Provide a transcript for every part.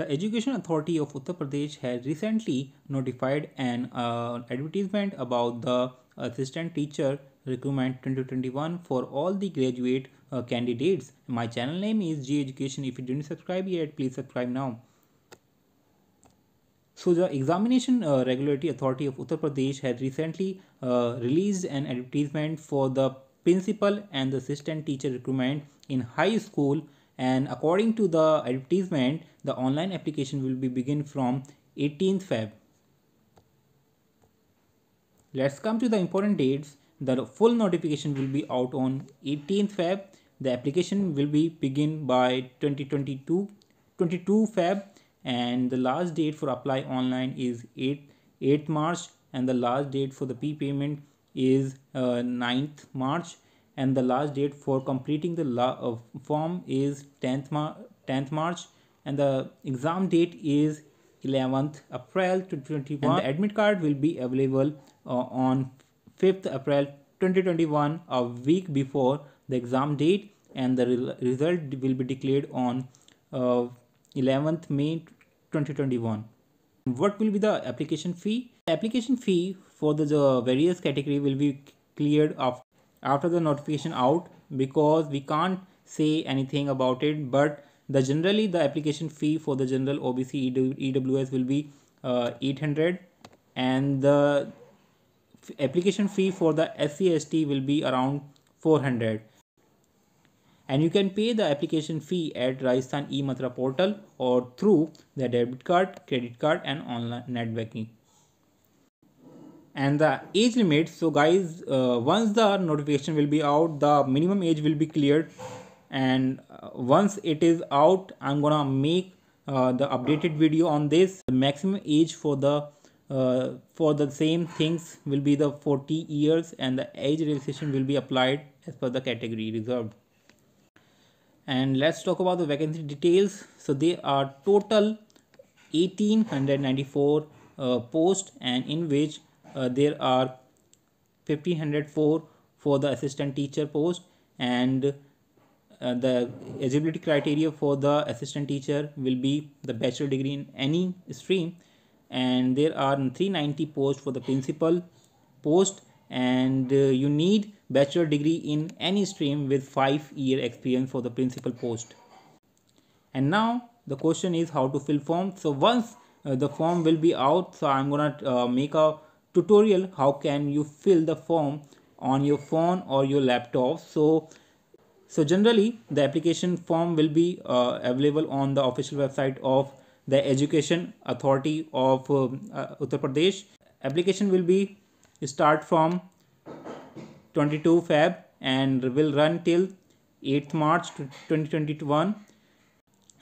The Education Authority of Uttar Pradesh has recently notified an uh, advertisement about the assistant teacher recruitment 2021 for all the graduate uh, candidates. My channel name is G Education. If you didn't subscribe yet, please subscribe now. So the Examination uh, Regulatory Authority of Uttar Pradesh has recently uh, released an advertisement for the principal and the assistant teacher recruitment in high school and according to the advertisement the online application will be begin from 18th Feb. Let's come to the important dates. The full notification will be out on 18th Feb. The application will be begin by 2022 22 Feb and the last date for apply online is 8 8 March and the last date for the P payment is uh, 9th March and the last date for completing the uh, form is 10th, Mar 10th March and the exam date is 11th April 2021 and the admit card will be available uh, on 5th April 2021 a week before the exam date and the re result will be declared on uh, 11th May 2021 what will be the application fee the application fee for the, the various category will be cleared after after the notification out because we can't say anything about it but the generally the application fee for the general OBC EWS will be uh, 800 and the application fee for the SCST will be around 400 and you can pay the application fee at Rajasthan e portal or through the debit card, credit card and online net banking and the age limit so guys uh, once the notification will be out the minimum age will be cleared and uh, once it is out i'm gonna make uh, the updated video on this the maximum age for the uh, for the same things will be the 40 years and the age registration will be applied as per the category reserved and let's talk about the vacancy details so they are total 1894 uh, post and in which uh, there are 1504 for the assistant teacher post and uh, the eligibility criteria for the assistant teacher will be the bachelor degree in any stream and there are 390 posts for the principal post and uh, you need bachelor degree in any stream with 5 year experience for the principal post and now the question is how to fill form so once uh, the form will be out so i'm gonna uh, make a tutorial how can you fill the form on your phone or your laptop so so generally the application form will be uh, available on the official website of the education authority of uh, uh uttar pradesh application will be start from 22 feb and will run till 8th march 2021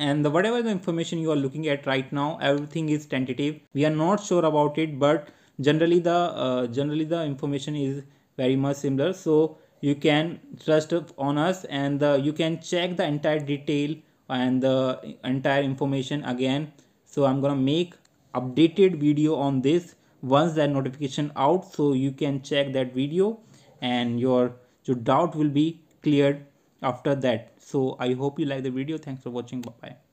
and the, whatever the information you are looking at right now everything is tentative we are not sure about it but generally the uh, generally the information is very much similar so you can trust on us and you can check the entire detail and the entire information again so i'm gonna make updated video on this once that notification out so you can check that video and your your doubt will be cleared after that so i hope you like the video thanks for watching bye bye